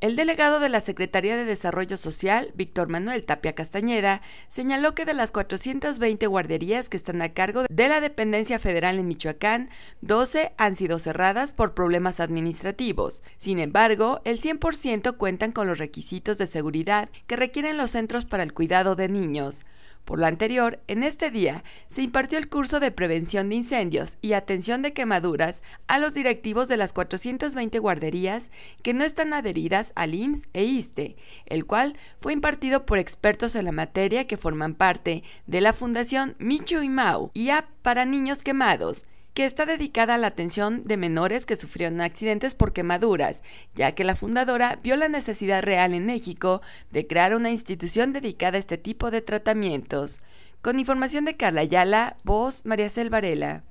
El delegado de la Secretaría de Desarrollo Social, Víctor Manuel Tapia Castañeda, señaló que de las 420 guarderías que están a cargo de la dependencia federal en Michoacán, 12 han sido cerradas por problemas administrativos. Sin embargo, el 100% cuentan con los requisitos de seguridad que requieren los centros para el cuidado de niños. Por lo anterior, en este día se impartió el curso de prevención de incendios y atención de quemaduras a los directivos de las 420 guarderías que no están adheridas al IMSS e ISTE, el cual fue impartido por expertos en la materia que forman parte de la Fundación Micho y Mau y App para Niños Quemados, que está dedicada a la atención de menores que sufrieron accidentes por quemaduras, ya que la fundadora vio la necesidad real en México de crear una institución dedicada a este tipo de tratamientos. Con información de Carla Ayala, voz María Selvarela.